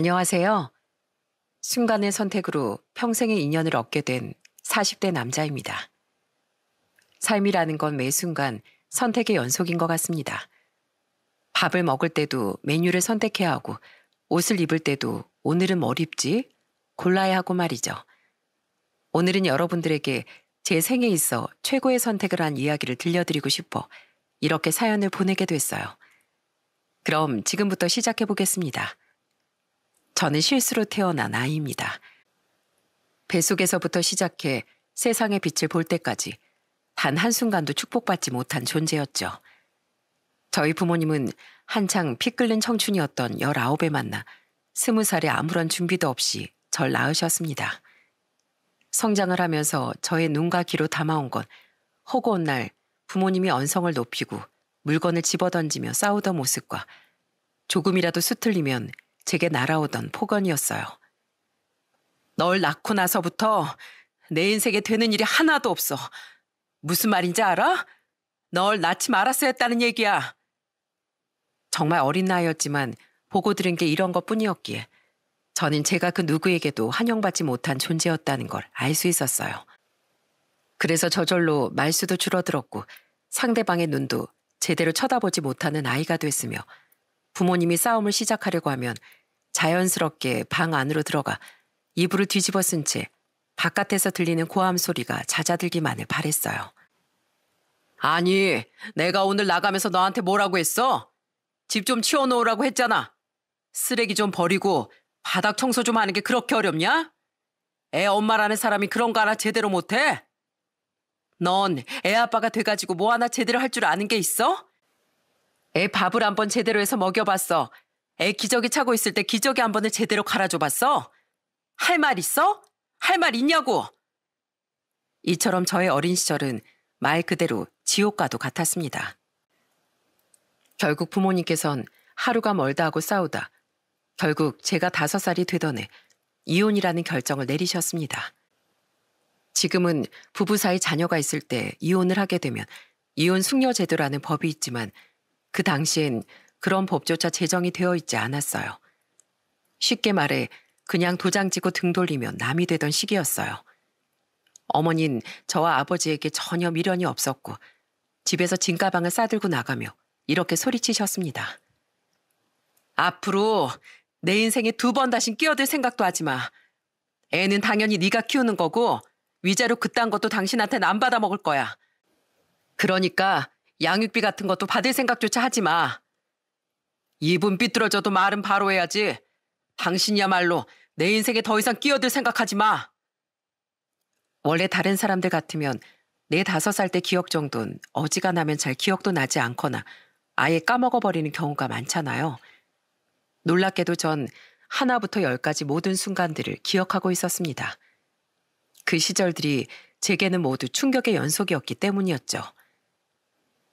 안녕하세요. 순간의 선택으로 평생의 인연을 얻게 된 40대 남자입니다. 삶이라는 건 매 순간 선택의 연속인 것 같습니다. 밥을 먹을 때도 메뉴를 선택해야 하고 옷을 입을 때도 오늘은 뭘 입지? 골라야 하고 말이죠. 오늘은 여러분들에게 제 생에 있어 최고의 선택을 한 이야기를 들려드리고 싶어 이렇게 사연을 보내게 됐어요. 그럼 지금부터 시작해 보겠습니다. 저는 실수로 태어난 아이입니다. 배속에서부터 시작해 세상의 빛을 볼 때까지 단 한순간도 축복받지 못한 존재였죠. 저희 부모님은 한창 피 끓는 청춘이었던 19에 만나 20살에 아무런 준비도 없이 절 낳으셨습니다. 성장을 하면서 저의 눈과 귀로 담아온 건 허고온 날 부모님이 언성을 높이고 물건을 집어던지며 싸우던 모습과 조금이라도 수틀리면 제게 날아오던 폭언이었어요. 널 낳고 나서부터 내 인생에 되는 일이 하나도 없어. 무슨 말인지 알아? 널 낳지 말았어야 했다는 얘기야. 정말 어린 나이였지만 보고 들은 게 이런 것 뿐이었기에 저는 제가 그 누구에게도 환영받지 못한 존재였다는 걸 알 수 있었어요. 그래서 저절로 말수도 줄어들었고 상대방의 눈도 제대로 쳐다보지 못하는 아이가 됐으며 부모님이 싸움을 시작하려고 하면 자연스럽게 방 안으로 들어가 이불을 뒤집어 쓴채 바깥에서 들리는 고함 소리가 잦아들기만을 바랬어요. 아니, 내가 오늘 나가면서 너한테 뭐라고 했어? 집 좀 치워놓으라고 했잖아. 쓰레기 좀 버리고 바닥 청소 좀 하는 게 그렇게 어렵냐? 애 엄마라는 사람이 그런 거 하나 제대로 못해? 넌 애 아빠가 돼가지고 뭐 하나 제대로 할 줄 아는 게 있어? 애 밥을 한번 제대로 해서 먹여봤어. 애 기저귀 차고 있을 때 기저귀 한 번을 제대로 갈아줘봤어? 할 말 있어? 할 말 있냐고! 이처럼 저의 어린 시절은 말 그대로 지옥과도 같았습니다. 결국 부모님께선 하루가 멀다 하고 싸우다 결국 제가 다섯 살이 되던 해 이혼이라는 결정을 내리셨습니다. 지금은 부부 사이 자녀가 있을 때 이혼을 하게 되면 이혼 숙녀 제도라는 법이 있지만 그 당시엔 그런 법조차 제정이 되어 있지 않았어요. 쉽게 말해 그냥 도장 지고등 돌리면 남이 되던 시기였어요. 어머닌 저와 아버지에게 전혀 미련이 없었고 집에서 진가방을 싸들고 나가며 이렇게 소리치셨습니다. 앞으로 내 인생에 두 번 다신 끼어들 생각도 하지 마. 애는 당연히 네가 키우는 거고 위자료 그딴 것도 당신한테는 안 받아먹을 거야. 그러니까 양육비 같은 것도 받을 생각조차 하지 마. 입은 삐뚤어져도 말은 바로 해야지. 당신이야말로 내 인생에 더 이상 끼어들 생각하지 마. 원래 다른 사람들 같으면 네 다섯 살 때 기억 정도는 어지간하면 잘 기억도 나지 않거나 아예 까먹어버리는 경우가 많잖아요. 놀랍게도 전 하나부터 열까지 모든 순간들을 기억하고 있었습니다. 그 시절들이 제게는 모두 충격의 연속이었기 때문이었죠.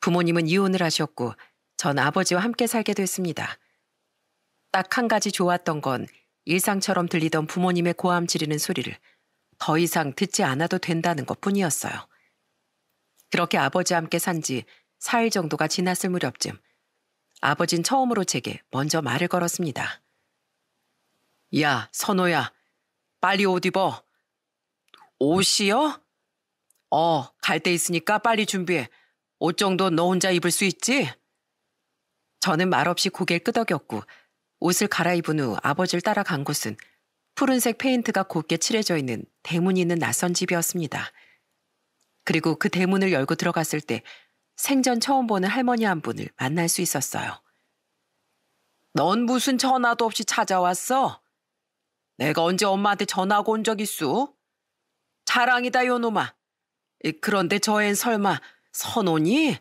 부모님은 이혼을 하셨고 전 아버지와 함께 살게 됐습니다. 딱 한 가지 좋았던 건 일상처럼 들리던 부모님의 고함 지르는 소리를 더 이상 듣지 않아도 된다는 것 뿐이었어요. 그렇게 아버지와 함께 산 지 4일 정도가 지났을 무렵쯤 아버진 처음으로 제게 먼저 말을 걸었습니다. 야, 선호야, 빨리 옷 입어. 옷이요? 어, 갈 데 있으니까 빨리 준비해. 옷 정도 너 혼자 입을 수 있지? 저는 말없이 고개를 끄덕였고 옷을 갈아입은 후 아버지를 따라간 곳은 푸른색 페인트가 곱게 칠해져 있는 대문이 있는 낯선 집이었습니다. 그리고 그 대문을 열고 들어갔을 때 생전 처음 보는 할머니 한 분을 만날 수 있었어요. 넌 무슨 전화도 없이 찾아왔어? 내가 언제 엄마한테 전화하고 온적있어 자랑이다, 요놈아. 그런데 저엔 설마 선혼이?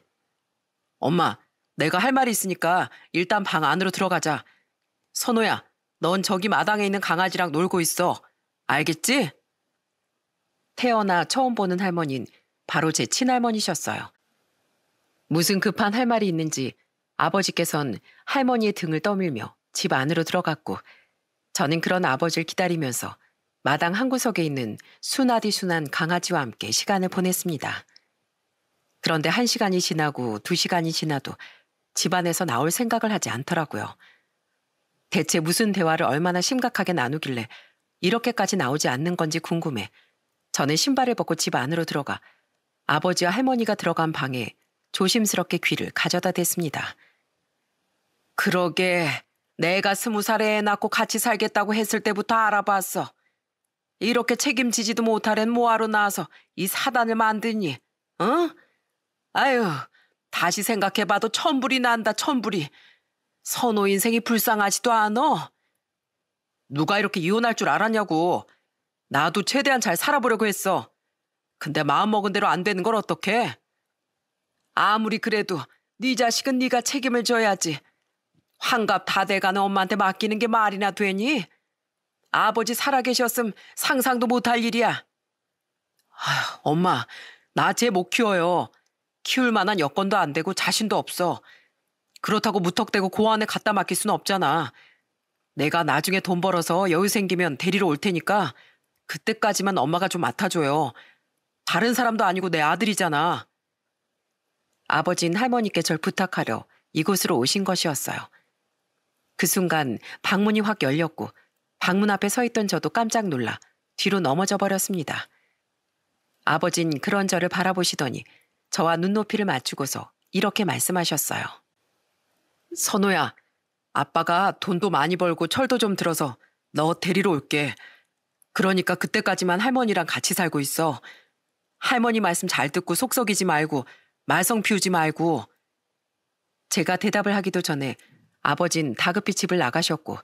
엄마, 내가 할 말이 있으니까 일단 방 안으로 들어가자. 선호야, 넌 저기 마당에 있는 강아지랑 놀고 있어. 알겠지? 태어나 처음 보는 할머니는 바로 제 친할머니셨어요. 무슨 급한 할 말이 있는지 아버지께선 할머니의 등을 떠밀며 집 안으로 들어갔고 저는 그런 아버지를 기다리면서 마당 한구석에 있는 순하디 순한 강아지와 함께 시간을 보냈습니다. 그런데 한 시간이 지나고 두 시간이 지나도 집안에서 나올 생각을 하지 않더라고요. 대체 무슨 대화를 얼마나 심각하게 나누길래 이렇게까지 나오지 않는 건지 궁금해. 저는 신발을 벗고 집 안으로 들어가 아버지와 할머니가 들어간 방에 조심스럽게 귀를 가져다 댔습니다. 그러게 내가 스무 살에 애 낳고 같이 살겠다고 했을 때부터 알아봤어. 이렇게 책임지지도 못할는 뭐하러 나와서 이 사단을 만드니? 응? 어? 아유, 다시 생각해봐도 천불이 난다, 천불이. 선호 인생이 불쌍하지도 않어. 누가 이렇게 이혼할 줄 알았냐고. 나도 최대한 잘 살아보려고 했어. 근데 마음먹은 대로 안 되는 걸 어떡해? 아무리 그래도 네 자식은 네가 책임을 져야지. 환갑 다 돼가는 엄마한테 맡기는 게 말이나 되니? 아버지 살아계셨음 상상도 못할 일이야. 아휴, 엄마, 나 쟤 못 키워요. 키울 만한 여건도 안 되고 자신도 없어. 그렇다고 무턱대고 고아원에 갖다 맡길 순 없잖아. 내가 나중에 돈 벌어서 여유 생기면 데리러 올 테니까 그때까지만 엄마가 좀 맡아줘요. 다른 사람도 아니고 내 아들이잖아. 아버진 할머니께 절 부탁하려 이곳으로 오신 것이었어요. 그 순간 방문이 확 열렸고 방문 앞에 서 있던 저도 깜짝 놀라 뒤로 넘어져 버렸습니다. 아버진 그런 저를 바라보시더니 저와 눈높이를 맞추고서 이렇게 말씀하셨어요. 선호야, 아빠가 돈도 많이 벌고 철도 좀 들어서 너 데리러 올게. 그러니까 그때까지만 할머니랑 같이 살고 있어. 할머니 말씀 잘 듣고 속썩이지 말고 말썽 피우지 말고. 제가 대답을 하기도 전에 아버진 다급히 집을 나가셨고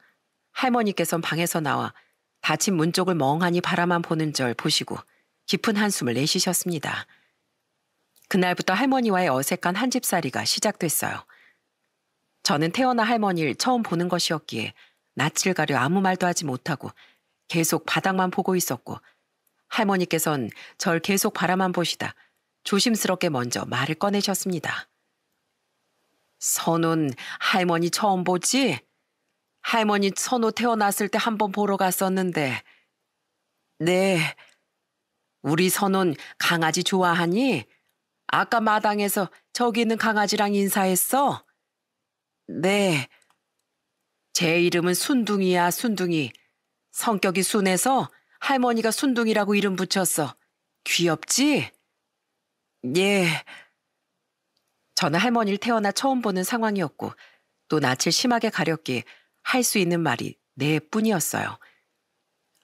할머니께선 방에서 나와 닫힌 문 쪽을 멍하니 바라만 보는 절 보시고 깊은 한숨을 내쉬셨습니다. 그날부터 할머니와의 어색한 한 집살이가 시작됐어요. 저는 태어나 할머니를 처음 보는 것이었기에 낯을 가려 아무 말도 하지 못하고 계속 바닥만 보고 있었고 할머니께선 절 계속 바라만 보시다 조심스럽게 먼저 말을 꺼내셨습니다. 선호 할머니 처음 보지? 할머니 선호 태어났을 때 한번 보러 갔었는데. 네. 우리 선호 강아지 좋아하니? 아까 마당에서 저기 있는 강아지랑 인사했어? 네. 제 이름은 순둥이야, 순둥이. 성격이 순해서 할머니가 순둥이라고 이름 붙였어. 귀엽지? 예. 저는 할머니를 태어나 처음 보는 상황이었고 또 낯을 심하게 가렸기에 할 수 있는 말이 네 뿐이었어요.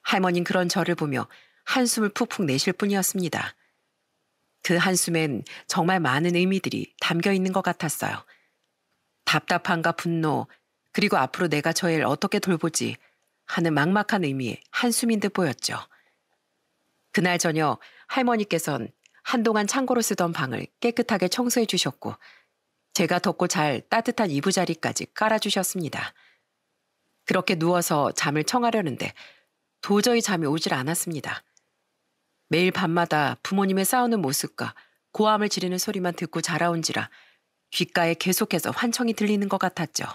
할머니는 그런 저를 보며 한숨을 푹푹 내실 뿐이었습니다. 그 한숨엔 정말 많은 의미들이 담겨 있는 것 같았어요. 답답함과 분노, 그리고 앞으로 내가 저 애를 어떻게 돌보지 하는 막막한 의미의 한숨인 듯 보였죠. 그날 저녁 할머니께선 한동안 창고로 쓰던 방을 깨끗하게 청소해 주셨고 제가 덮고 잘 따뜻한 이부자리까지 깔아주셨습니다. 그렇게 누워서 잠을 청하려는데 도저히 잠이 오질 않았습니다. 매일 밤마다 부모님의 싸우는 모습과 고함을 지르는 소리만 듣고 자라온지라 귓가에 계속해서 환청이 들리는 것 같았죠.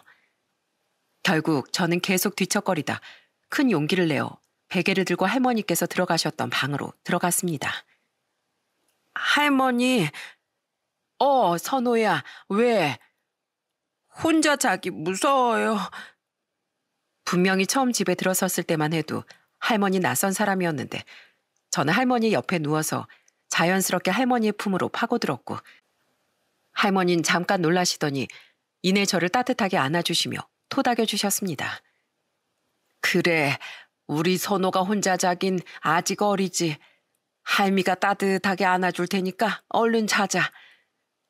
결국 저는 계속 뒤척거리다 큰 용기를 내어 베개를 들고 할머니께서 들어가셨던 방으로 들어갔습니다. 할머니, 어, 선호야, 왜? 혼자 자기 무서워요. 분명히 처음 집에 들어섰을 때만 해도 할머니 낯선 사람이었는데 저는 할머니 옆에 누워서 자연스럽게 할머니의 품으로 파고들었고 할머니는 잠깐 놀라시더니 이내 저를 따뜻하게 안아주시며 토닥여 주셨습니다. 그래, 우리 선호가 혼자 자긴 아직 어리지. 할미가 따뜻하게 안아줄 테니까 얼른 자자.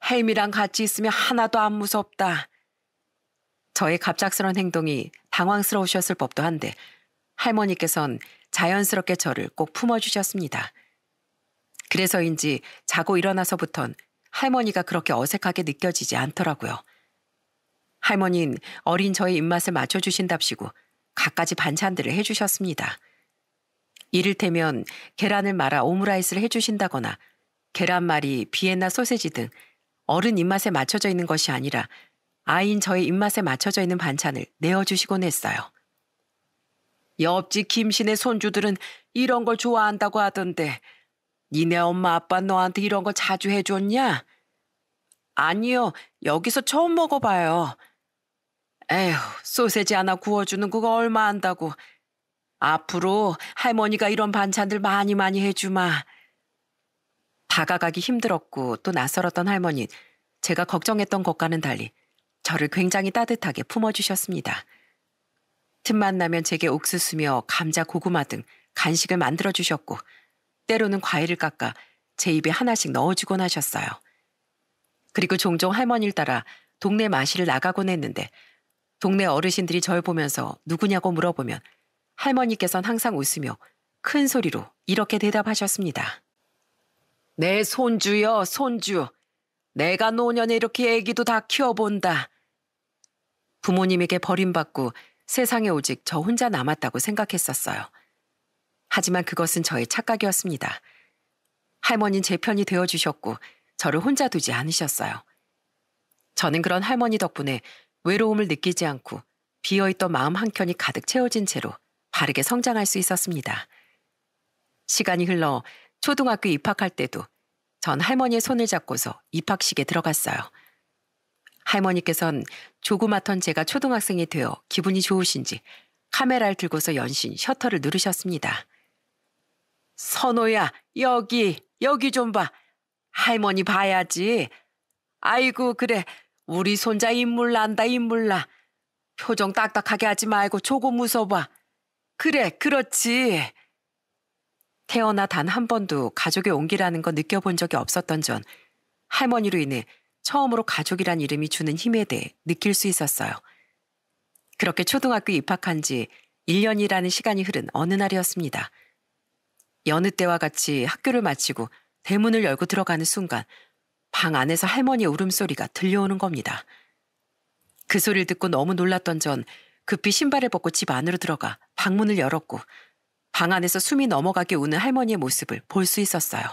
할미랑 같이 있으면 하나도 안 무섭다. 저의 갑작스런 행동이 당황스러우셨을 법도 한데 할머니께선 자연스럽게 저를 꼭 품어주셨습니다. 그래서인지 자고 일어나서부턴 할머니가 그렇게 어색하게 느껴지지 않더라고요. 할머니는 어린 저의 입맛을 맞춰주신답시고 갖가지 반찬들을 해주셨습니다. 이를테면 계란을 말아 오므라이스를 해주신다거나 계란말이, 비엔나 소세지 등 어른 입맛에 맞춰져 있는 것이 아니라 아이인 저의 입맛에 맞춰져 있는 반찬을 내어주시곤 했어요. 옆집 김신의 손주들은 이런 걸 좋아한다고 하던데 니네 엄마 아빠 너한테 이런 거 자주 해줬냐? 아니요. 여기서 처음 먹어봐요. 에휴, 소세지 하나 구워주는 거가 얼마 한다고. 앞으로 할머니가 이런 반찬들 많이 많이 해주마. 다가가기 힘들었고 또 낯설었던 할머니. 제가 걱정했던 것과는 달리 저를 굉장히 따뜻하게 품어주셨습니다. 틈만 나면 제게 옥수수며 감자, 고구마 등 간식을 만들어 주셨고 때로는 과일을 깎아 제 입에 하나씩 넣어주곤 하셨어요. 그리고 종종 할머니를 따라 동네 마실을 나가곤 했는데 동네 어르신들이 절 보면서 누구냐고 물어보면 할머니께선 항상 웃으며 큰 소리로 이렇게 대답하셨습니다. 내 손주여 손주 내가 노년에 이렇게 애기도 다 키워본다. 부모님에게 버림받고 세상에 오직 저 혼자 남았다고 생각했었어요. 하지만 그것은 저의 착각이었습니다. 할머니는 제 편이 되어주셨고 저를 혼자 두지 않으셨어요. 저는 그런 할머니 덕분에 외로움을 느끼지 않고 비어있던 마음 한켠이 가득 채워진 채로 바르게 성장할 수 있었습니다. 시간이 흘러 초등학교 입학할 때도 전 할머니의 손을 잡고서 입학식에 들어갔어요. 할머니께선 조그맣던 제가 초등학생이 되어 기분이 좋으신지 카메라를 들고서 연신 셔터를 누르셨습니다. 선호야, 여기, 여기 좀 봐. 할머니 봐야지. 아이고, 그래. 우리 손자 인물 난다, 인물 나. 표정 딱딱하게 하지 말고 조금웃어봐 그래, 그렇지. 태어나 단 한 번도 가족의 온기라는 거 느껴본 적이 없었던 전 할머니로 인해 처음으로 가족이란 이름이 주는 힘에 대해 느낄 수 있었어요. 그렇게 초등학교 입학한 지 1년이라는 시간이 흐른 어느 날이었습니다. 여느 때와 같이 학교를 마치고 대문을 열고 들어가는 순간 방 안에서 할머니의 울음소리가 들려오는 겁니다. 그 소리를 듣고 너무 놀랐던 전 급히 신발을 벗고 집 안으로 들어가 방문을 열었고 방 안에서 숨이 넘어가게 우는 할머니의 모습을 볼 수 있었어요.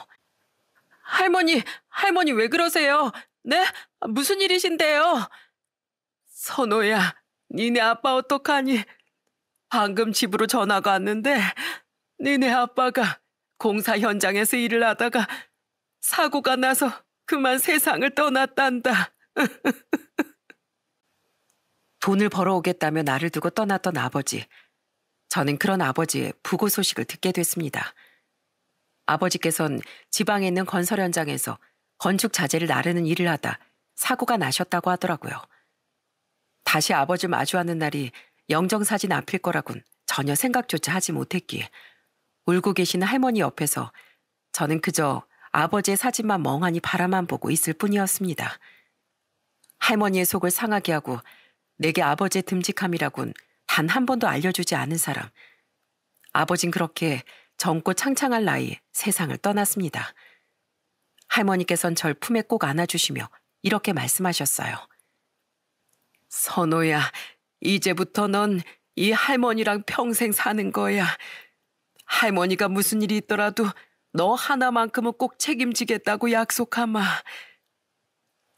할머니, 할머니 왜 그러세요? 네? 아, 무슨 일이신데요? 선호야, 니네 아빠 어떡하니? 방금 집으로 전화가 왔는데 니네 아빠가 공사 현장에서 일을 하다가 사고가 나서 그만 세상을 떠났단다. 돈을 벌어오겠다며 나를 두고 떠났던 아버지. 저는 그런 아버지의 부고 소식을 듣게 됐습니다. 아버지께선 지방에 있는 건설 현장에서 건축 자재를 나르는 일을 하다 사고가 나셨다고 하더라고요. 다시 아버지 마주하는 날이 영정사진 앞일 거라곤 전혀 생각조차 하지 못했기에 울고 계신 할머니 옆에서 저는 그저 아버지의 사진만 멍하니 바라만 보고 있을 뿐이었습니다. 할머니의 속을 상하게 하고 내게 아버지의 듬직함이라곤 단 한 번도 알려주지 않은 사람. 아버진 그렇게 젊고 창창한 나이 세상을 떠났습니다. 할머니께선 절 품에 꼭 안아주시며 이렇게 말씀하셨어요. 선호야, 이제부터 넌 이 할머니랑 평생 사는 거야. 할머니가 무슨 일이 있더라도 너 하나만큼은 꼭 책임지겠다고 약속하마.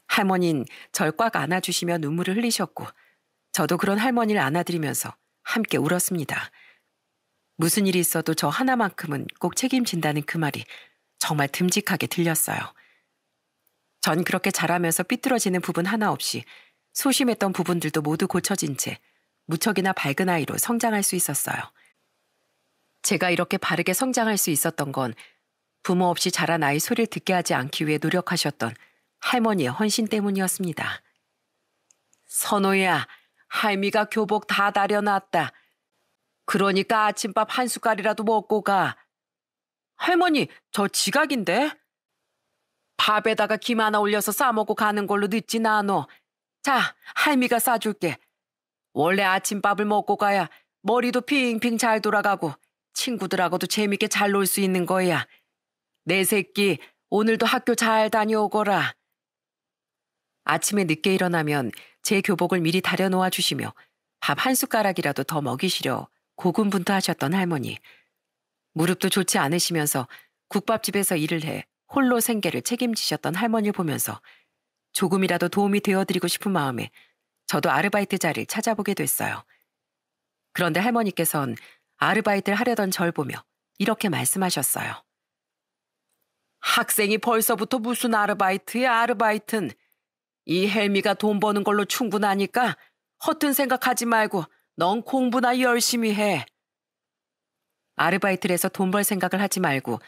할머닌 절꽉 안아주시며 눈물을 흘리셨고 저도 그런 할머니를 안아드리면서 함께 울었습니다. 무슨 일이 있어도 저 하나만큼은 꼭 책임진다는 그 말이 정말 듬직하게 들렸어요. 전 그렇게 자라면서 삐뚤어지는 부분 하나 없이 소심했던 부분들도 모두 고쳐진 채 무척이나 밝은 아이로 성장할 수 있었어요. 제가 이렇게 바르게 성장할 수 있었던 건 부모 없이 자란 아이 소리를 듣게 하지 않기 위해 노력하셨던 할머니의 헌신 때문이었습니다. 선호야, 할미가 교복 다 다려놨다. 그러니까 아침밥 한 숟갈이라도 먹고 가. 할머니, 저 지각인데? 밥에다가 김 하나 올려서 싸먹고 가는 걸로 늦진 않어. 자, 할미가 싸줄게. 원래 아침밥을 먹고 가야 머리도 핑핑 잘 돌아가고 친구들하고도 재밌게 잘 놀 수 있는 거야. 내 새끼, 오늘도 학교 잘 다녀오거라. 아침에 늦게 일어나면 제 교복을 미리 다려놓아 주시며 밥 한 숟가락이라도 더 먹이시려 고군분투하셨던 할머니. 무릎도 좋지 않으시면서 국밥집에서 일을 해 홀로 생계를 책임지셨던 할머니를 보면서 조금이라도 도움이 되어드리고 싶은 마음에 저도 아르바이트 자리를 찾아보게 됐어요. 그런데 할머니께선 아르바이트를 하려던 절 보며 이렇게 말씀하셨어요. 학생이 벌써부터 무슨 아르바이트야 아르바이트는 이 헬미가 돈 버는 걸로 충분하니까 허튼 생각하지 말고 넌 공부나 열심히 해. 아르바이트를 해서 돈 벌 생각을 하지 말고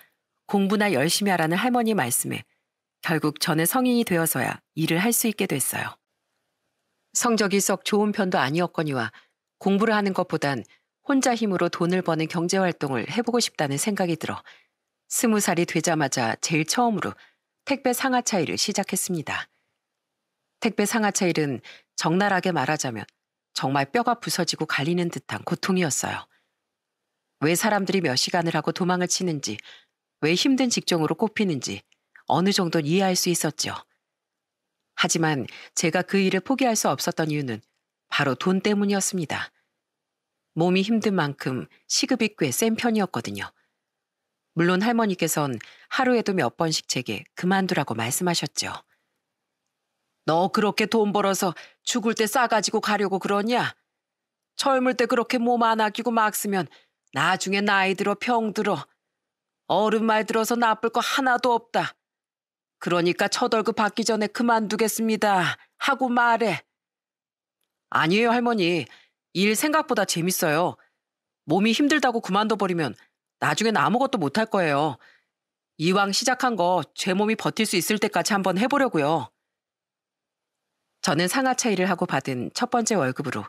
공부나 열심히 하라는 할머니 말씀에 결국 저는 성인이 되어서야 일을 할 수 있게 됐어요. 성적이 썩 좋은 편도 아니었거니와 공부를 하는 것보단 혼자 힘으로 돈을 버는 경제활동을 해보고 싶다는 생각이 들어 스무 살이 되자마자 제일 처음으로 택배 상하차 일을 시작했습니다. 택배 상하차 일은 적나라하게 말하자면 정말 뼈가 부서지고 갈리는 듯한 고통이었어요. 왜 사람들이 몇 시간을 하고 도망을 치는지, 왜 힘든 직종으로 꼽히는지 어느 정도 는 이해할 수 있었죠. 하지만 제가 그 일을 포기할 수 없었던 이유는 바로 돈 때문이었습니다. 몸이 힘든 만큼 시급이 꽤 센 편이었거든요. 물론 할머니께선 하루에도 몇 번씩 제게 그만두라고 말씀하셨죠. 너 그렇게 돈 벌어서 죽을 때 싸가지고 가려고 그러냐? 젊을 때 그렇게 몸 안 아끼고 막 쓰면 나중에 나이 들어 병 들어. 어른 말 들어서 나쁠 거 하나도 없다. 그러니까 첫월급 받기 전에 그만두겠습니다. 하고 말해. 아니에요, 할머니. 일 생각보다 재밌어요. 몸이 힘들다고 그만둬버리면 나중엔 아무것도 못할 거예요. 이왕 시작한 거 제 몸이 버틸 수 있을 때까지 한번 해보려고요. 저는 상하차 일을 하고 받은 첫 번째 월급으로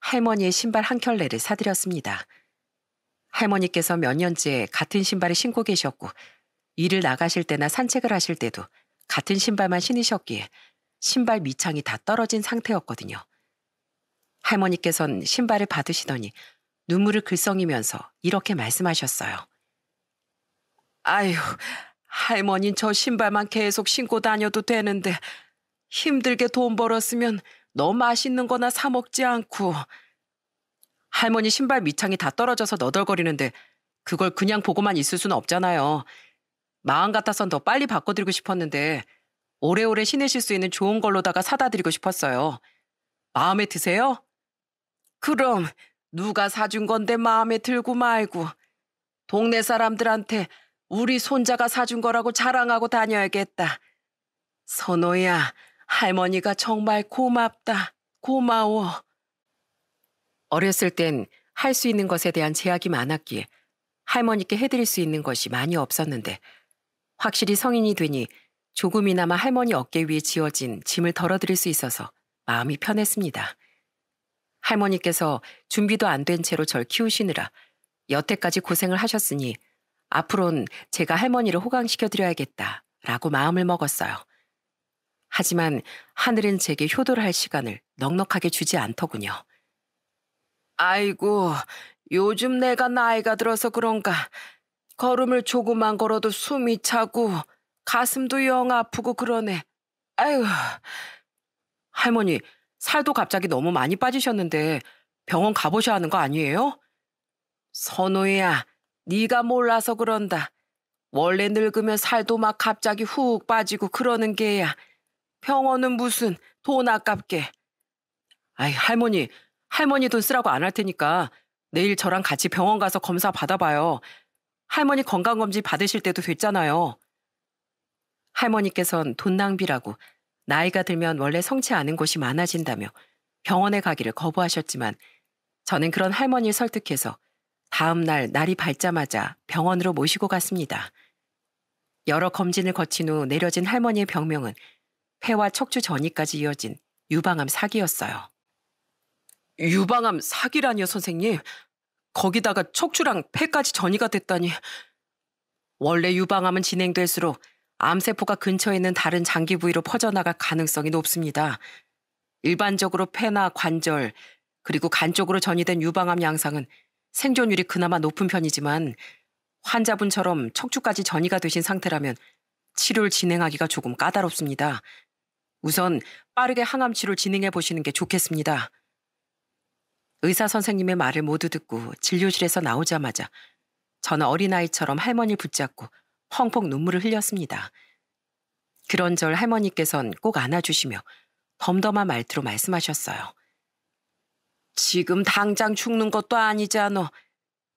할머니의 신발 한 켤레를 사드렸습니다. 할머니께서 몇 년째 같은 신발을 신고 계셨고 일을 나가실 때나 산책을 하실 때도 같은 신발만 신으셨기에 신발 밑창이 다 떨어진 상태였거든요. 할머니께선 신발을 받으시더니 눈물을 글썽이면서 이렇게 말씀하셨어요. 아휴 할머닌 저 신발만 계속 신고 다녀도 되는데 힘들게 돈 벌었으면 너 맛있는 거나 사 먹지 않고 할머니 신발 밑창이 다 떨어져서 너덜거리는데 그걸 그냥 보고만 있을 수는 없잖아요. 마음 같아선 더 빨리 바꿔드리고 싶었는데 오래오래 신으실 수 있는 좋은 걸로다가 사다 드리고 싶었어요. 마음에 드세요? 그럼 누가 사준 건데 마음에 들고 말고 동네 사람들한테 우리 손자가 사준 거라고 자랑하고 다녀야겠다. 선호야, 할머니가 정말 고맙다. 고마워. 어렸을 땐 할 수 있는 것에 대한 제약이 많았기에 할머니께 해드릴 수 있는 것이 많이 없었는데 확실히 성인이 되니 조금이나마 할머니 어깨 위에 지어진 짐을 덜어드릴 수 있어서 마음이 편했습니다. 할머니께서 준비도 안 된 채로 절 키우시느라 여태까지 고생을 하셨으니 앞으론 제가 할머니를 호강시켜드려야겠다 라고 마음을 먹었어요. 하지만 하늘은 제게 효도를 할 시간을 넉넉하게 주지 않더군요. 아이고, 요즘 내가 나이가 들어서 그런가. 걸음을 조금만 걸어도 숨이 차고 가슴도 영 아프고 그러네. 아휴 할머니, 살도 갑자기 너무 많이 빠지셨는데 병원 가보셔야 하는 거 아니에요? 선우야, 네가 몰라서 그런다. 원래 늙으면 살도 막 갑자기 훅 빠지고 그러는 게야. 병원은 무슨 돈 아깝게. 아이, 할머니, 할머니 돈 쓰라고 안 할 테니까 내일 저랑 같이 병원 가서 검사 받아봐요. 할머니 건강검진 받으실 때도 됐잖아요. 할머니께선 돈 낭비라고 나이가 들면 원래 성치 않은 곳이 많아진다며 병원에 가기를 거부하셨지만 저는 그런 할머니를 설득해서 다음 날 날이 밝자마자 병원으로 모시고 갔습니다. 여러 검진을 거친 후 내려진 할머니의 병명은 폐와 척추 전이까지 이어진 유방암 사기였어요. 유방암 사기라니요, 선생님. 거기다가 척추랑 폐까지 전이가 됐다니. 원래 유방암은 진행될수록 암세포가 근처에 있는 다른 장기 부위로 퍼져나갈 가능성이 높습니다. 일반적으로 폐나 관절, 그리고 간 쪽으로 전이된 유방암 양상은 생존율이 그나마 높은 편이지만 환자분처럼 척추까지 전이가 되신 상태라면 치료를 진행하기가 조금 까다롭습니다. 우선 빠르게 항암 치료를 진행해 보시는 게 좋겠습니다. 의사 선생님의 말을 모두 듣고 진료실에서 나오자마자 저는 어린아이처럼 할머니 붙잡고 펑펑 눈물을 흘렸습니다. 그런 절 할머니께선 꼭 안아주시며 덤덤한 말투로 말씀하셨어요. 지금 당장 죽는 것도 아니잖아.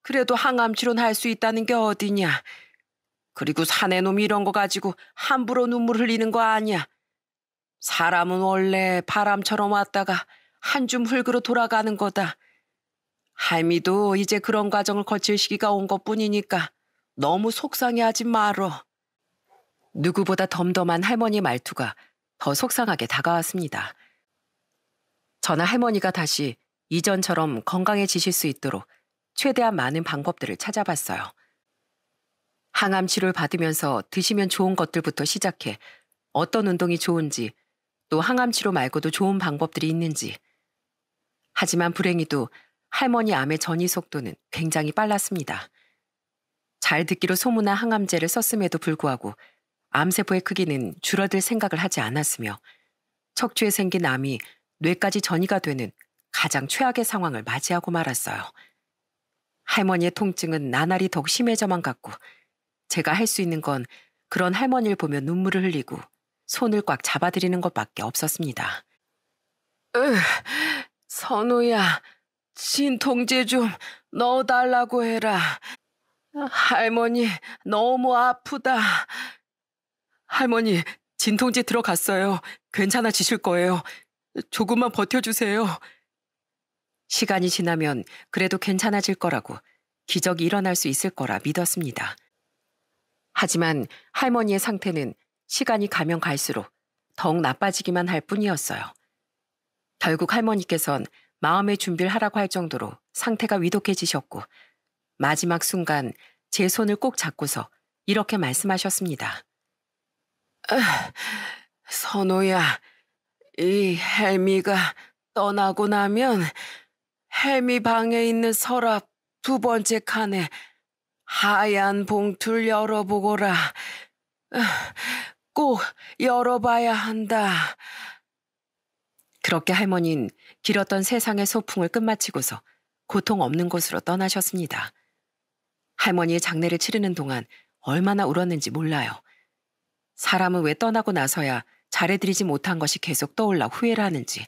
그래도 항암 치료는 할 수 있다는 게 어디냐. 그리고 사내 놈이 이런 거 가지고 함부로 눈물 흘리는 거 아니야. 사람은 원래 바람처럼 왔다가 한줌 흙으로 돌아가는 거다. 할미도 이제 그런 과정을 거칠 시기가 온 것뿐이니까 너무 속상해하지 말어. 누구보다 덤덤한 할머니 말투가 더 속상하게 다가왔습니다. 저나 할머니가 다시 이전처럼 건강해지실 수 있도록 최대한 많은 방법들을 찾아봤어요. 항암 치료를 받으면서 드시면 좋은 것들부터 시작해 어떤 운동이 좋은지 또 항암 치료 말고도 좋은 방법들이 있는지 하지만 불행히도 할머니 암의 전이 속도는 굉장히 빨랐습니다. 잘 듣기로 소문난 항암제를 썼음에도 불구하고 암세포의 크기는 줄어들 생각을 하지 않았으며 척추에 생긴 암이 뇌까지 전이가 되는 가장 최악의 상황을 맞이하고 말았어요. 할머니의 통증은 나날이 더욱 심해져만 갔고 제가 할 수 있는 건 그런 할머니를 보며 눈물을 흘리고 손을 꽉 잡아들이는 것밖에 없었습니다. 으, 선우야, 진통제 좀 넣어달라고 해라. 할머니, 너무 아프다. 할머니, 진통제 들어갔어요. 괜찮아지실 거예요. 조금만 버텨주세요. 시간이 지나면 그래도 괜찮아질 거라고 기적이 일어날 수 있을 거라 믿었습니다. 하지만 할머니의 상태는 시간이 가면 갈수록 더욱 나빠지기만 할 뿐이었어요. 결국 할머니께선 마음의 준비를 하라고 할 정도로 상태가 위독해지셨고 마지막 순간 제 손을 꼭 잡고서 이렇게 말씀하셨습니다. 선호야, 이 헬미가 떠나고 나면 헬미 방에 있는 서랍 두 번째 칸에 하얀 봉투를 열어보거라. 꼭 열어봐야 한다. 그렇게 할머니는 길었던 세상의 소풍을 끝마치고서 고통 없는 곳으로 떠나셨습니다. 할머니의 장례를 치르는 동안 얼마나 울었는지 몰라요. 사람은 왜 떠나고 나서야 잘해드리지 못한 것이 계속 떠올라 후회를 하는지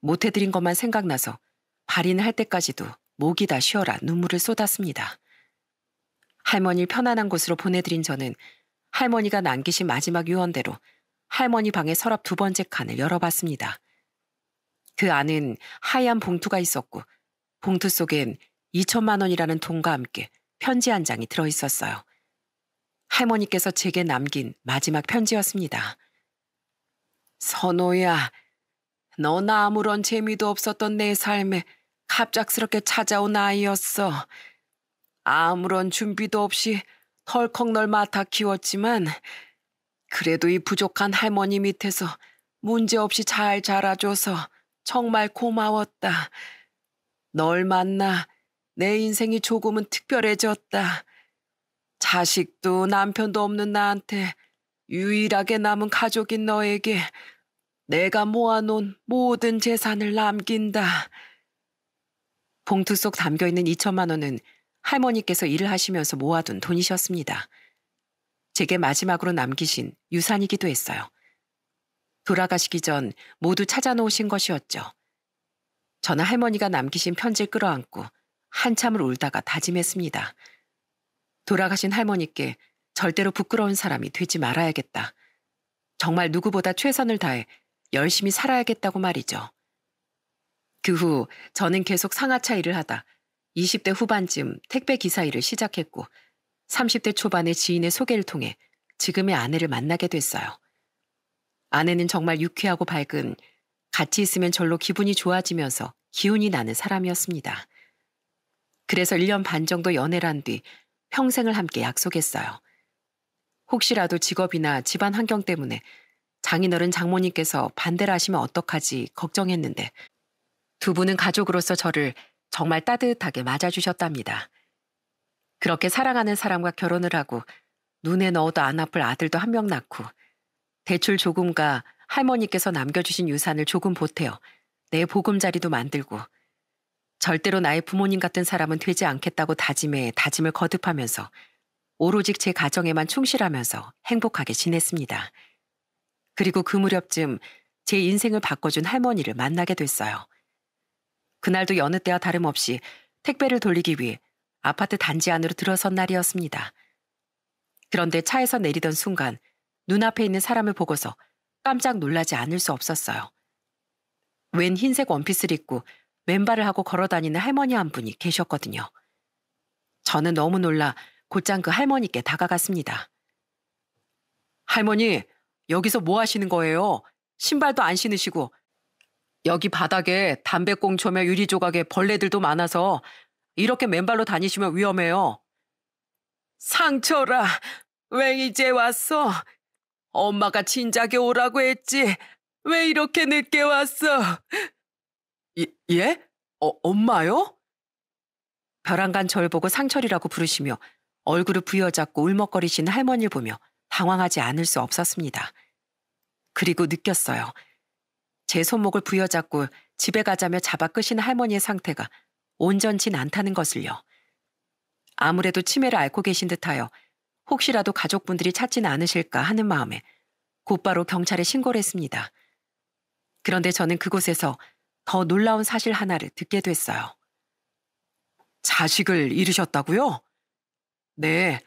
못해드린 것만 생각나서 발인을 할 때까지도 목이 다 쉬어라 눈물을 쏟았습니다. 할머니를 편안한 곳으로 보내드린 저는 할머니가 남기신 마지막 유언대로 할머니 방의 서랍 두 번째 칸을 열어봤습니다. 그 안엔 하얀 봉투가 있었고 봉투 속엔 2천만 원이라는 돈과 함께 편지 한 장이 들어 있었어요. 할머니께서 제게 남긴 마지막 편지였습니다. 선호야, 넌 아무런 재미도 없었던 내 삶에 갑작스럽게 찾아온 아이였어. 아무런 준비도 없이 털컥 널 맡아 키웠지만 그래도 이 부족한 할머니 밑에서 문제없이 잘 자라줘서 정말 고마웠다. 널 만나 내 인생이 조금은 특별해졌다. 자식도 남편도 없는 나한테 유일하게 남은 가족인 너에게 내가 모아놓은 모든 재산을 남긴다. 봉투 속 담겨있는 2천만 원은 할머니께서 일을 하시면서 모아둔 돈이셨습니다. 제게 마지막으로 남기신 유산이기도 했어요. 돌아가시기 전 모두 찾아놓으신 것이었죠. 저는 할머니가 남기신 편지를 끌어안고 한참을 울다가 다짐했습니다. 돌아가신 할머니께 절대로 부끄러운 사람이 되지 말아야겠다. 정말 누구보다 최선을 다해 열심히 살아야겠다고 말이죠. 그 후 저는 계속 상하차 일을 하다 20대 후반쯤 택배 기사 일을 시작했고 30대 초반의 지인의 소개를 통해 지금의 아내를 만나게 됐어요. 아내는 정말 유쾌하고 밝은 같이 있으면 절로 기분이 좋아지면서 기운이 나는 사람이었습니다. 그래서 1년 반 정도 연애를 한 뒤 평생을 함께 약속했어요. 혹시라도 직업이나 집안 환경 때문에 장인어른 장모님께서 반대를 하시면 어떡하지 걱정했는데 두 분은 가족으로서 저를 정말 따뜻하게 맞아주셨답니다. 그렇게 사랑하는 사람과 결혼을 하고 눈에 넣어도 안 아플 아들도 한 명 낳고 대출 조금과 할머니께서 남겨주신 유산을 조금 보태어 내 보금자리도 만들고 절대로 나의 부모님 같은 사람은 되지 않겠다고 다짐해 다짐을 거듭하면서 오로직 제 가정에만 충실하면서 행복하게 지냈습니다. 그리고 그 무렵쯤 제 인생을 바꿔준 할머니를 만나게 됐어요. 그날도 여느 때와 다름없이 택배를 돌리기 위해 아파트 단지 안으로 들어선 날이었습니다. 그런데 차에서 내리던 순간 눈앞에 있는 사람을 보고서 깜짝 놀라지 않을 수 없었어요. 웬 흰색 원피스를 입고 맨발을 하고 걸어 다니는 할머니 한 분이 계셨거든요. 저는 너무 놀라 곧장 그 할머니께 다가갔습니다. 할머니, 여기서 뭐 하시는 거예요? 신발도 안 신으시고. 여기 바닥에 담배꽁 초며 유리 조각에 벌레들도 많아서 이렇게 맨발로 다니시면 위험해요. 상처라, 왜 이제 왔어? 엄마가 진작에 오라고 했지. 왜 이렇게 늦게 왔어? 예? 예? 어, 엄마요? 벼랑간 절 보고 상철이라고 부르시며 얼굴을 부여잡고 울먹거리신 할머니를 보며 당황하지 않을 수 없었습니다. 그리고 느꼈어요. 제 손목을 부여잡고 집에 가자며 잡아 끄신 할머니의 상태가 온전치 않다는 것을요. 아무래도 치매를 앓고 계신 듯하여 혹시라도 가족분들이 찾진 않으실까 하는 마음에 곧바로 경찰에 신고를 했습니다. 그런데 저는 그곳에서 더 놀라운 사실 하나를 듣게 됐어요. 자식을 잃으셨다고요? 네.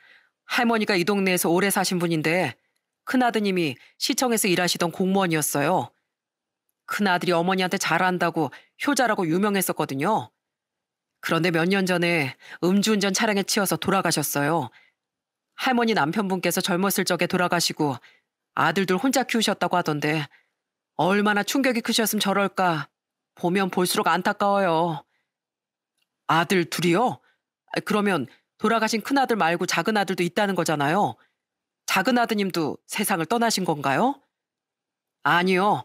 할머니가 이 동네에서 오래 사신 분인데 큰아드님이 시청에서 일하시던 공무원이었어요. 큰아들이 어머니한테 잘한다고 효자라고 유명했었거든요. 그런데 몇 년 전에 음주운전 차량에 치여서 돌아가셨어요. 할머니 남편분께서 젊었을 적에 돌아가시고 아들들 혼자 키우셨다고 하던데 얼마나 충격이 크셨음 저럴까. 보면 볼수록 안타까워요. 아들 둘이요? 그러면 돌아가신 큰아들 말고 작은아들도 있다는 거잖아요. 작은아드님도 세상을 떠나신 건가요? 아니요.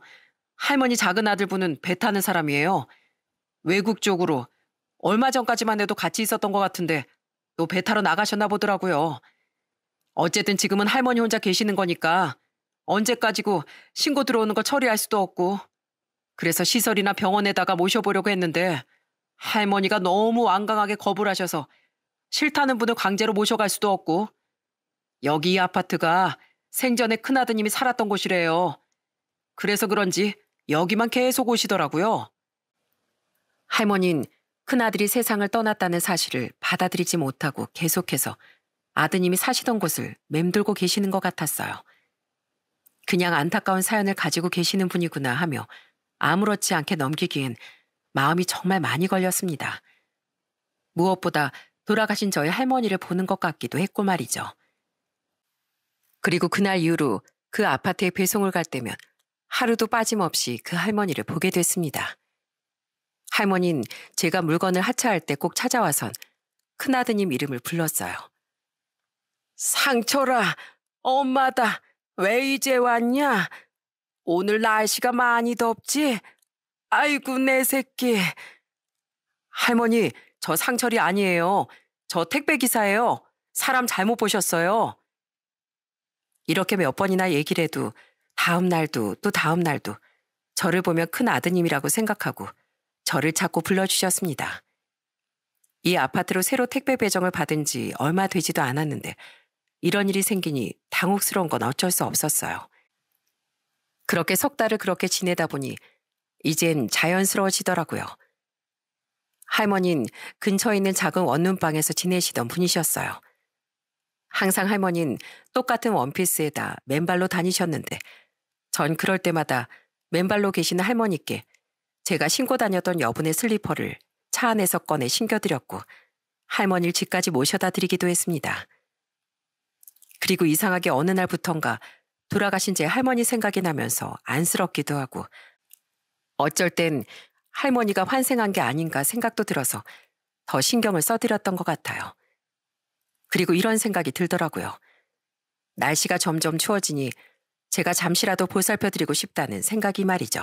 할머니 작은아들분은 배 타는 사람이에요. 외국 쪽으로 얼마 전까지만 해도 같이 있었던 것 같은데 또 배 타러 나가셨나 보더라고요. 어쨌든 지금은 할머니 혼자 계시는 거니까 언제까지고 신고 들어오는 거 처리할 수도 없고 그래서 시설이나 병원에다가 모셔보려고 했는데 할머니가 너무 완강하게 거부를 하셔서 싫다는 분을 강제로 모셔갈 수도 없고 여기 이 아파트가 생전에 큰아드님이 살았던 곳이래요. 그래서 그런지 여기만 계속 오시더라고요. 할머니는 큰아들이 세상을 떠났다는 사실을 받아들이지 못하고 계속해서 아드님이 사시던 곳을 맴돌고 계시는 것 같았어요. 그냥 안타까운 사연을 가지고 계시는 분이구나 하며 아무렇지 않게 넘기기엔 마음이 정말 많이 걸렸습니다. 무엇보다 돌아가신 저희 할머니를 보는 것 같기도 했고 말이죠. 그리고 그날 이후로 그 아파트에 배송을 갈 때면 하루도 빠짐없이 그 할머니를 보게 됐습니다. 할머니는 제가 물건을 하차할 때 꼭 찾아와선 큰아드님 이름을 불렀어요. 상철아, 엄마다. 왜 이제 왔냐? 오늘 날씨가 많이 덥지? 아이고, 내 새끼. 할머니, 저 상철이 아니에요. 저 택배기사예요. 사람 잘못 보셨어요. 이렇게 몇 번이나 얘기를 해도 다음 날도 또 다음 날도 저를 보면 큰 아드님이라고 생각하고 저를 찾고 불러주셨습니다. 이 아파트로 새로 택배 배정을 받은 지 얼마 되지도 않았는데 이런 일이 생기니 당혹스러운 건 어쩔 수 없었어요. 그렇게 석 달을 그렇게 지내다 보니 이젠 자연스러워지더라고요. 할머니는 근처에 있는 작은 원룸방에서 지내시던 분이셨어요. 항상 할머니는 똑같은 원피스에다 맨발로 다니셨는데 전 그럴 때마다 맨발로 계시는 할머니께 제가 신고 다녔던 여분의 슬리퍼를 차 안에서 꺼내 신겨드렸고 할머니를 집까지 모셔다 드리기도 했습니다. 그리고 이상하게 어느 날부턴가 돌아가신 제 할머니 생각이 나면서 안쓰럽기도 하고 어쩔 땐 할머니가 환생한 게 아닌가 생각도 들어서 더 신경을 써드렸던 것 같아요. 그리고 이런 생각이 들더라고요. 날씨가 점점 추워지니 제가 잠시라도 보살펴드리고 싶다는 생각이 말이죠.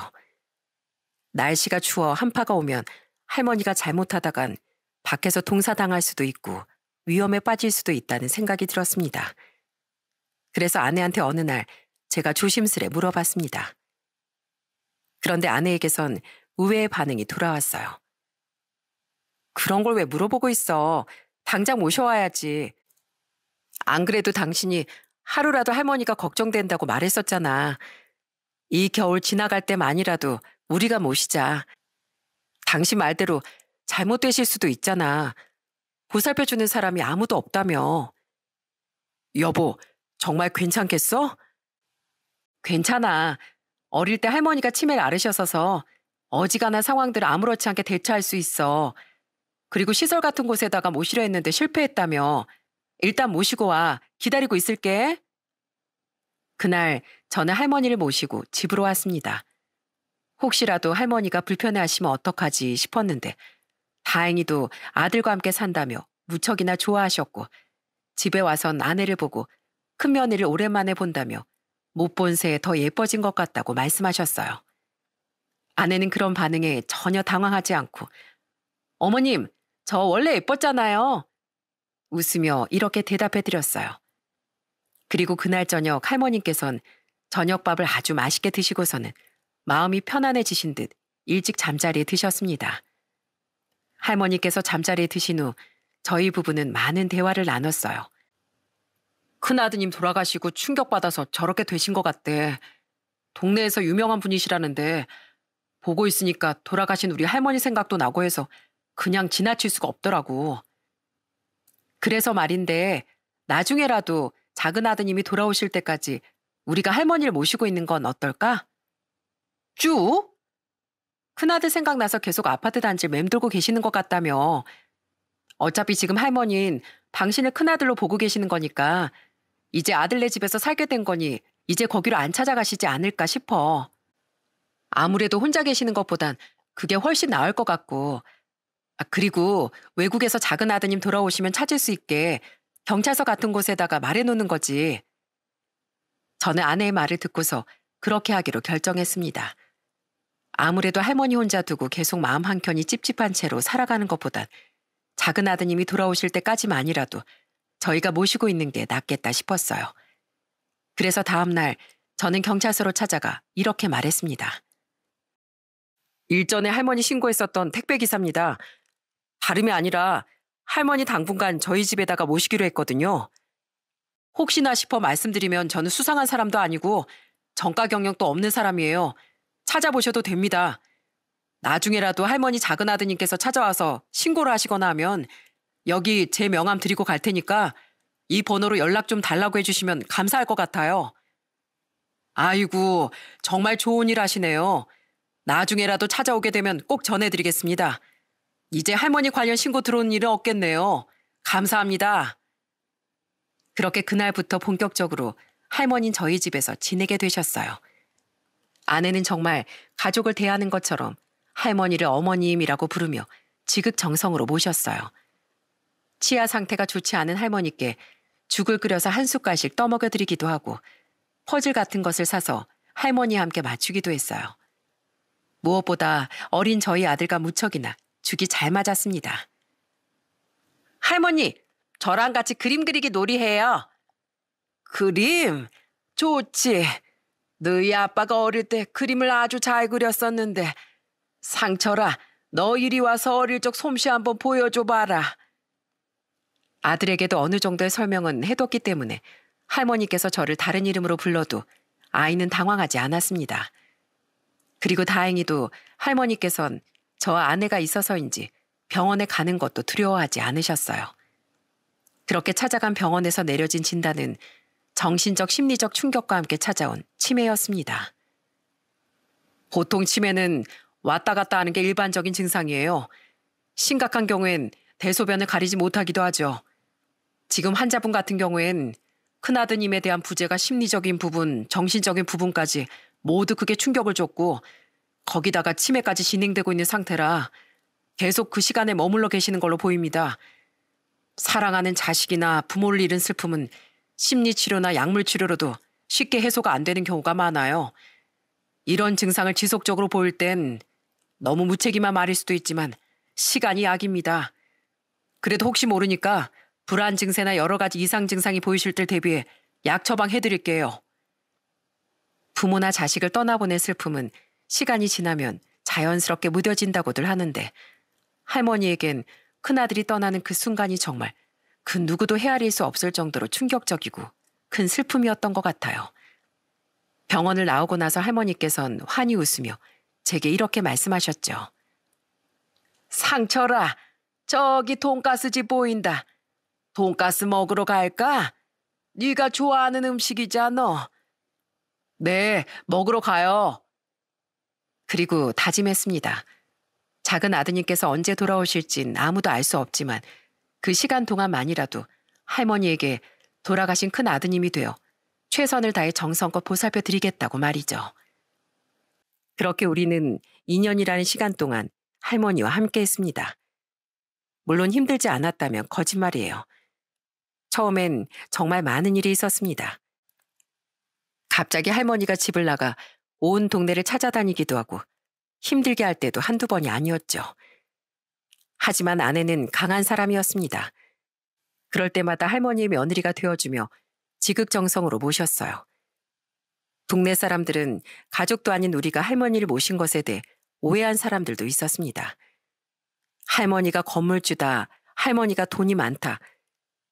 날씨가 추워 한파가 오면 할머니가 잘못하다간 밖에서 동사당할 수도 있고 위험에 빠질 수도 있다는 생각이 들었습니다. 그래서 아내한테 어느 날 제가 조심스레 물어봤습니다. 그런데 아내에게선 우회의 반응이 돌아왔어요. 그런 걸 왜 물어보고 있어. 당장 모셔와야지. 안 그래도 당신이 하루라도 할머니가 걱정된다고 말했었잖아. 이 겨울 지나갈 때만이라도 우리가 모시자. 당신 말대로 잘못되실 수도 있잖아. 보살펴주는 사람이 아무도 없다며. 여보, 정말 괜찮겠어? 괜찮아. 어릴 때 할머니가 치매를 앓으셔서서 어지간한 상황들 을 아무렇지 않게 대처할 수 있어. 그리고 시설 같은 곳에다가 모시려 했는데 실패했다며. 일단 모시고 와. 기다리고 있을게. 그날 저는 할머니를 모시고 집으로 왔습니다. 혹시라도 할머니가 불편해하시면 어떡하지 싶었는데 다행히도 아들과 함께 산다며 무척이나 좋아하셨고 집에 와선 아내를 보고 큰 며느리를 오랜만에 본다며 못 본 새에 더 예뻐진 것 같다고 말씀하셨어요. 아내는 그런 반응에 전혀 당황하지 않고 어머님, 저 원래 예뻤잖아요. 웃으며 이렇게 대답해 드렸어요. 그리고 그날 저녁 할머님께선 저녁밥을 아주 맛있게 드시고서는 마음이 편안해지신 듯 일찍 잠자리에 드셨습니다. 할머니께서 잠자리에 드신 후 저희 부부는 많은 대화를 나눴어요. 큰아드님 돌아가시고 충격받아서 저렇게 되신 것 같대. 동네에서 유명한 분이시라는데 보고 있으니까 돌아가신 우리 할머니 생각도 나고 해서 그냥 지나칠 수가 없더라고. 그래서 말인데 나중에라도 작은 아드님이 돌아오실 때까지 우리가 할머니를 모시고 있는 건 어떨까? 쭉? 큰아들 생각나서 계속 아파트 단지 맴돌고 계시는 것 같다며. 어차피 지금 할머니는 당신을 큰아들로 보고 계시는 거니까 이제 아들네 집에서 살게 된 거니 이제 거기로 안 찾아가시지 않을까 싶어. 아무래도 혼자 계시는 것보단 그게 훨씬 나을 것 같고. 아, 그리고 외국에서 작은 아드님 돌아오시면 찾을 수 있게 경찰서 같은 곳에다가 말해놓는 거지. 저는 아내의 말을 듣고서 그렇게 하기로 결정했습니다. 아무래도 할머니 혼자 두고 계속 마음 한켠이 찝찝한 채로 살아가는 것보단 작은 아드님이 돌아오실 때까지만이라도 저희가 모시고 있는 게 낫겠다 싶었어요. 그래서 다음 날 저는 경찰서로 찾아가 이렇게 말했습니다. 일전에 할머니 신고했었던 택배기사입니다. 발음이 아니라 할머니 당분간 저희 집에다가 모시기로 했거든요. 혹시나 싶어 말씀드리면 저는 수상한 사람도 아니고 정가 경력도 없는 사람이에요. 찾아보셔도 됩니다. 나중에라도 할머니 작은 아드님께서 찾아와서 신고를 하시거나 하면 여기 제 명함 드리고 갈 테니까 이 번호로 연락 좀 달라고 해주시면 감사할 것 같아요. 아이고, 정말 좋은 일 하시네요. 나중에라도 찾아오게 되면 꼭 전해드리겠습니다. 이제 할머니 관련 신고 들어온 일은 없겠네요. 감사합니다. 그렇게 그날부터 본격적으로 할머니는 저희 집에서 지내게 되셨어요. 아내는 정말 가족을 대하는 것처럼 할머니를 어머님이라고 부르며 지극정성으로 모셨어요. 치아 상태가 좋지 않은 할머니께 죽을 끓여서 한 숟갈씩 떠먹여드리기도 하고 퍼즐 같은 것을 사서 할머니와 함께 맞추기도 했어요. 무엇보다 어린 저희 아들과 무척이나 죽이 잘 맞았습니다. 할머니, 저랑 같이 그림 그리기 놀이해요. 그림? 좋지. 너희 아빠가 어릴 때 그림을 아주 잘 그렸었는데 상처라너 이리 와서 어릴 적 솜씨 한번 보여줘봐라. 아들에게도 어느 정도의 설명은 해뒀기 때문에 할머니께서 저를 다른 이름으로 불러도 아이는 당황하지 않았습니다. 그리고 다행히도 할머니께선 저 아내가 있어서인지 병원에 가는 것도 두려워하지 않으셨어요. 그렇게 찾아간 병원에서 내려진 진단은 정신적 심리적 충격과 함께 찾아온 치매였습니다. 보통 치매는 왔다 갔다 하는 게 일반적인 증상이에요. 심각한 경우엔 대소변을 가리지 못하기도 하죠. 지금 환자분 같은 경우엔 큰아드님에 대한 부재가 심리적인 부분, 정신적인 부분까지 모두 크게 충격을 줬고 거기다가 치매까지 진행되고 있는 상태라 계속 그 시간에 머물러 계시는 걸로 보입니다. 사랑하는 자식이나 부모를 잃은 슬픔은 심리치료나 약물치료로도 쉽게 해소가 안 되는 경우가 많아요. 이런 증상을 지속적으로 보일 땐 너무 무책임한 말일 수도 있지만 시간이 약입니다. 그래도 혹시 모르니까 불안 증세나 여러 가지 이상 증상이 보이실 때 대비해 약 처방해드릴게요. 부모나 자식을 떠나보낸 슬픔은 시간이 지나면 자연스럽게 무뎌진다고들 하는데 할머니에겐 큰아들이 떠나는 그 순간이 정말 그 누구도 헤아릴 수 없을 정도로 충격적이고 큰 슬픔이었던 것 같아요. 병원을 나오고 나서 할머니께선 환히 웃으며 제게 이렇게 말씀하셨죠. 상처라 저기 돈가스집 보인다. 돈가스 먹으러 갈까? 네가 좋아하는 음식이잖아. 네, 먹으러 가요. 그리고 다짐했습니다. 작은 아드님께서 언제 돌아오실진 아무도 알 수 없지만 그 시간 동안만이라도 할머니에게 돌아가신 큰 아드님이 되어 최선을 다해 정성껏 보살펴 드리겠다고 말이죠. 그렇게 우리는 2년이라는 시간 동안 할머니와 함께 했습니다. 물론 힘들지 않았다면 거짓말이에요. 처음엔 정말 많은 일이 있었습니다. 갑자기 할머니가 집을 나가 온 동네를 찾아다니기도 하고 힘들게 할 때도 한두 번이 아니었죠. 하지만 아내는 강한 사람이었습니다. 그럴 때마다 할머니의 며느리가 되어주며 지극정성으로 모셨어요. 동네 사람들은 가족도 아닌 우리가 할머니를 모신 것에 대해 오해한 사람들도 있었습니다. 할머니가 건물주다, 할머니가 돈이 많다,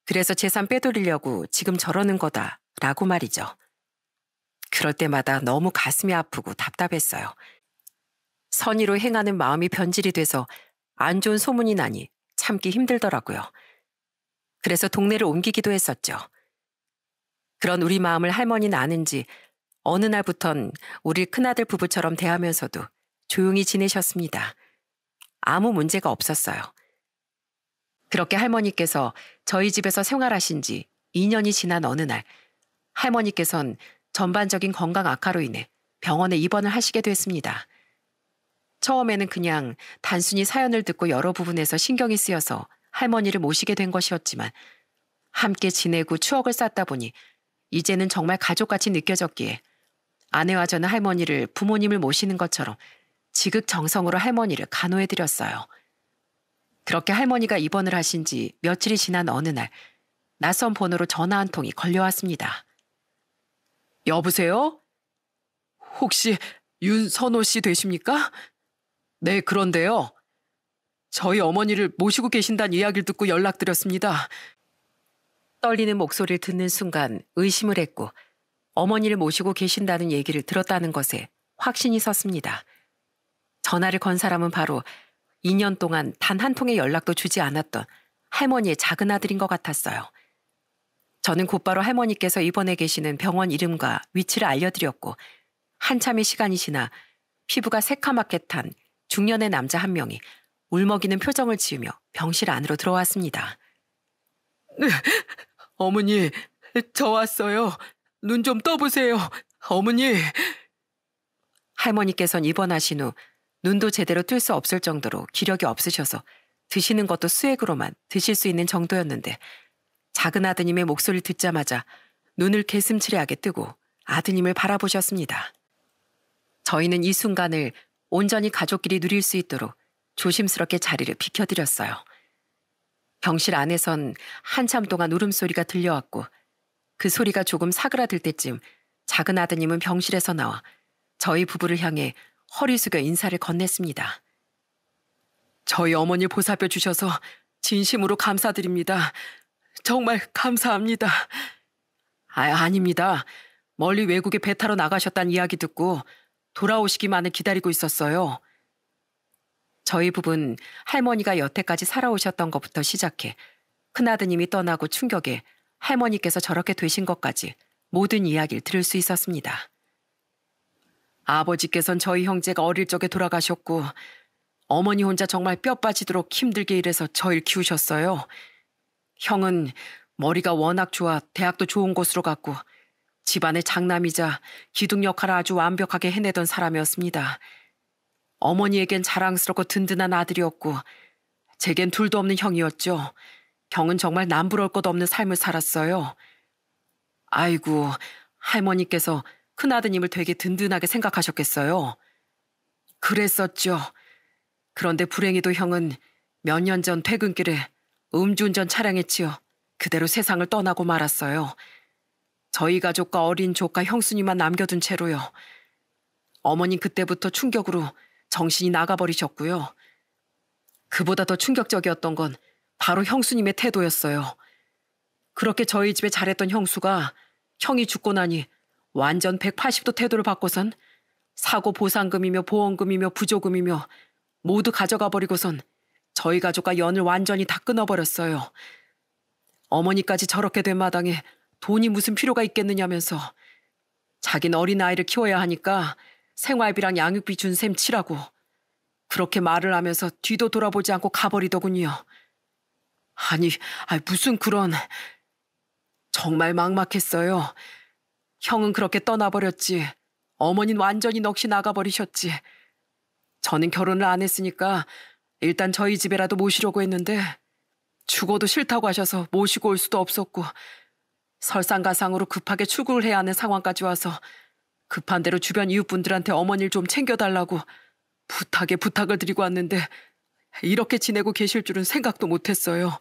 그래서 재산 빼돌리려고 지금 저러는 거다. 라고 말이죠. 그럴 때마다 너무 가슴이 아프고 답답했어요. 선의로 행하는 마음이 변질이 돼서 안 좋은 소문이 나니 참기 힘들더라고요. 그래서 동네를 옮기기도 했었죠. 그런 우리 마음을 할머니는 아는지 어느 날부턴 우리 큰아들 부부처럼 대하면서도 조용히 지내셨습니다. 아무 문제가 없었어요. 그렇게 할머니께서 저희 집에서 생활하신 지 2년이 지난 어느 날 할머니께선 전반적인 건강 악화로 인해 병원에 입원을 하시게 됐습니다. 처음에는 그냥 단순히 사연을 듣고 여러 부분에서 신경이 쓰여서 할머니를 모시게 된 것이었지만 함께 지내고 추억을 쌓다 보니 이제는 정말 가족같이 느껴졌기에 아내와 저는 할머니를 부모님을 모시는 것처럼 지극정성으로 할머니를 간호해드렸어요. 그렇게 할머니가 입원을 하신 지 며칠이 지난 어느 날 낯선 번호로 전화 한 통이 걸려왔습니다. 여보세요? 혹시 윤선호 씨 되십니까? 네, 그런데요. 저희 어머니를 모시고 계신다는 이야기를 듣고 연락드렸습니다. 떨리는 목소리를 듣는 순간 의심을 했고 어머니를 모시고 계신다는 얘기를 들었다는 것에 확신이 섰습니다. 전화를 건 사람은 바로 2년 동안 단 한 통의 연락도 주지 않았던 할머니의 작은 아들인 것 같았어요. 저는 곧바로 할머니께서 입원해 계시는 병원 이름과 위치를 알려드렸고 한참의 시간이 지나 피부가 새카맣게 탄 중년의 남자 한 명이 울먹이는 표정을 지으며 병실 안으로 들어왔습니다. 네, 어머니, 저 왔어요. 눈 좀 떠보세요. 어머니. 할머니께선 입원하신 후 눈도 제대로 뜰 수 없을 정도로 기력이 없으셔서 드시는 것도 수액으로만 드실 수 있는 정도였는데 작은 아드님의 목소리를 듣자마자 눈을 개슴츠레하게 뜨고 아드님을 바라보셨습니다. 저희는 이 순간을 온전히 가족끼리 누릴 수 있도록 조심스럽게 자리를 비켜드렸어요. 병실 안에선 한참 동안 울음소리가 들려왔고 그 소리가 조금 사그라들 때쯤 작은 아드님은 병실에서 나와 저희 부부를 향해 허리 숙여 인사를 건넸습니다. 저희 어머니 보살펴 주셔서 진심으로 감사드립니다. 정말 감사합니다. 아, 아닙니다. 멀리 외국에 배 타러 나가셨단 이야기 듣고 돌아오시기만을 기다리고 있었어요. 저희 부부는 할머니가 여태까지 살아오셨던 것부터 시작해 큰아드님이 떠나고 충격에 할머니께서 저렇게 되신 것까지 모든 이야기를 들을 수 있었습니다. 아버지께선 저희 형제가 어릴 적에 돌아가셨고 어머니 혼자 정말 뼈 빠지도록 힘들게 일해서 저를 키우셨어요. 형은 머리가 워낙 좋아 대학도 좋은 곳으로 갔고 집안의 장남이자 기둥 역할을 아주 완벽하게 해내던 사람이었습니다. 어머니에겐 자랑스럽고 든든한 아들이었고 제겐 둘도 없는 형이었죠. 형은 정말 남부러울 것 없는 삶을 살았어요. 아이고 할머니께서 큰아드님을 되게 든든하게 생각하셨겠어요. 그랬었죠. 그런데 불행히도 형은 몇 년 전 퇴근길에 음주운전 차량에 치여 그대로 세상을 떠나고 말았어요. 저희 가족과 어린 조카 형수님만 남겨둔 채로요. 어머님 그때부터 충격으로 정신이 나가버리셨고요. 그보다 더 충격적이었던 건 바로 형수님의 태도였어요. 그렇게 저희 집에 잘했던 형수가 형이 죽고 나니 완전 180도 태도를 바꿔선 사고 보상금이며 보험금이며 부조금이며 모두 가져가 버리고선 저희 가족과 연을 완전히 다 끊어버렸어요. 어머니까지 저렇게 된 마당에 돈이 무슨 필요가 있겠느냐면서 자긴 어린아이를 키워야 하니까 생활비랑 양육비 준 셈 치라고 그렇게 말을 하면서 뒤도 돌아보지 않고 가버리더군요. 아니, 아니 무슨 그런... 정말 막막했어요. 형은 그렇게 떠나버렸지. 어머니는 완전히 넋이 나가버리셨지. 저는 결혼을 안 했으니까 일단 저희 집에라도 모시려고 했는데 죽어도 싫다고 하셔서 모시고 올 수도 없었고 설상가상으로 급하게 출국을 해야 하는 상황까지 와서 급한 대로 주변 이웃분들한테 어머니를 좀 챙겨달라고 부탁에 부탁을 드리고 왔는데 이렇게 지내고 계실 줄은 생각도 못했어요.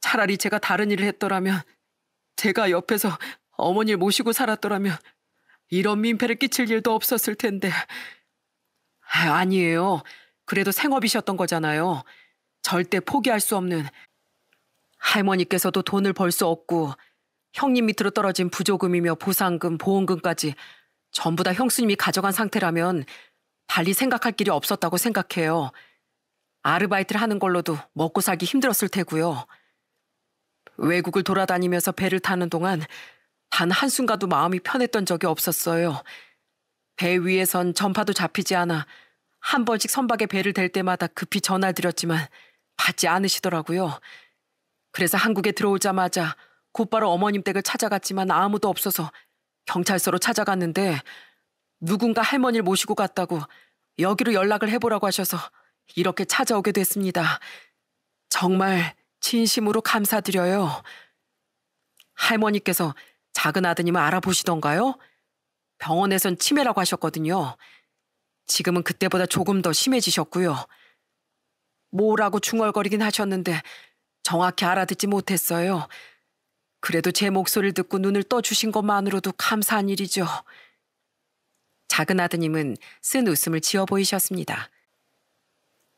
차라리 제가 다른 일을 했더라면 제가 옆에서 어머니를 모시고 살았더라면 이런 민폐를 끼칠 일도 없었을 텐데. 아, 아니에요. 그래도 생업이셨던 거잖아요. 절대 포기할 수 없는. 할머니께서도 돈을 벌 수 없고 형님 밑으로 떨어진 부조금이며 보상금, 보험금까지 전부 다 형수님이 가져간 상태라면 달리 생각할 길이 없었다고 생각해요. 아르바이트를 하는 걸로도 먹고 살기 힘들었을 테고요. 외국을 돌아다니면서 배를 타는 동안 단 한순간도 마음이 편했던 적이 없었어요. 배 위에선 전파도 잡히지 않아 한 번씩 선박에 배를 댈 때마다 급히 전화를 드렸지만 받지 않으시더라고요. 그래서 한국에 들어오자마자 곧바로 어머님 댁을 찾아갔지만 아무도 없어서 경찰서로 찾아갔는데 누군가 할머니를 모시고 갔다고 여기로 연락을 해보라고 하셔서 이렇게 찾아오게 됐습니다. 정말 진심으로 감사드려요. 할머니께서 작은 아드님을 알아보시던가요? 병원에선 치매라고 하셨거든요. 지금은 그때보다 조금 더 심해지셨고요. 뭐라고 중얼거리긴 하셨는데 정확히 알아듣지 못했어요. 그래도 제 목소리를 듣고 눈을 떠주신 것만으로도 감사한 일이죠. 작은 아드님은 쓴 웃음을 지어 보이셨습니다.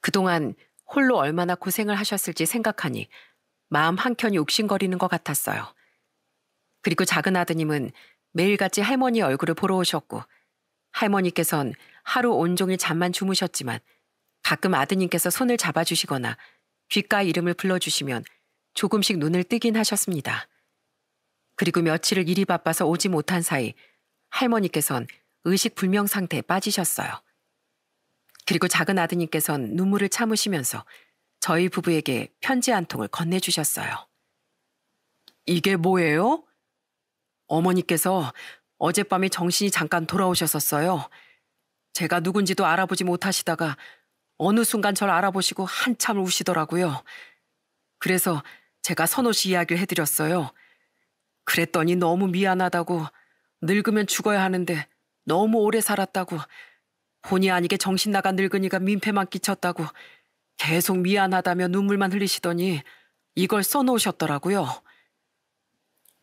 그동안 홀로 얼마나 고생을 하셨을지 생각하니 마음 한켠이 욱신거리는 것 같았어요. 그리고 작은 아드님은 매일같이 할머니 얼굴을 보러 오셨고 할머니께선 하루 온종일 잠만 주무셨지만 가끔 아드님께서 손을 잡아주시거나 귓가 이름을 불러주시면 조금씩 눈을 뜨긴 하셨습니다. 그리고 며칠을 일이 바빠서 오지 못한 사이 할머니께선 의식불명 상태에 빠지셨어요. 그리고 작은 아드님께선 눈물을 참으시면서 저희 부부에게 편지 한 통을 건네주셨어요. 이게 뭐예요? 어머니께서 어젯밤에 정신이 잠깐 돌아오셨었어요. 제가 누군지도 알아보지 못하시다가 어느 순간 절 알아보시고 한참 우시더라고요. 그래서 제가 선호 씨 이야기를 해드렸어요. 그랬더니 너무 미안하다고 늙으면 죽어야 하는데 너무 오래 살았다고 본의 아니게 정신 나간 늙은이가 민폐만 끼쳤다고 계속 미안하다며 눈물만 흘리시더니 이걸 써놓으셨더라고요.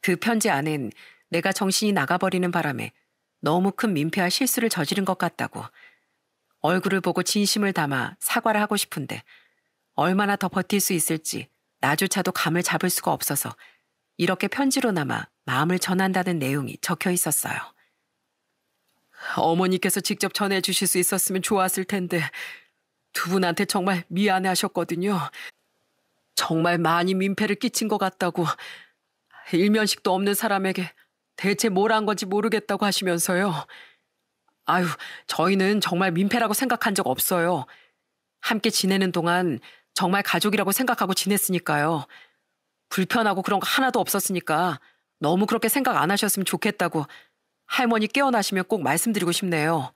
그 편지 안엔 내가 정신이 나가버리는 바람에 너무 큰 민폐와 실수를 저지른 것 같다고 얼굴을 보고 진심을 담아 사과를 하고 싶은데 얼마나 더 버틸 수 있을지 나조차도 감을 잡을 수가 없어서 이렇게 편지로나마 마음을 전한다는 내용이 적혀 있었어요. 어머니께서 직접 전해 주실 수 있었으면 좋았을 텐데 두 분한테 정말 미안해 하셨거든요. 정말 많이 민폐를 끼친 것 같다고 일면식도 없는 사람에게 대체 뭘 한 건지 모르겠다고 하시면서요. 아유, 저희는 정말 민폐라고 생각한 적 없어요. 함께 지내는 동안 정말 가족이라고 생각하고 지냈으니까요. 불편하고 그런 거 하나도 없었으니까 너무 그렇게 생각 안 하셨으면 좋겠다고 할머니 깨어나시면 꼭 말씀드리고 싶네요.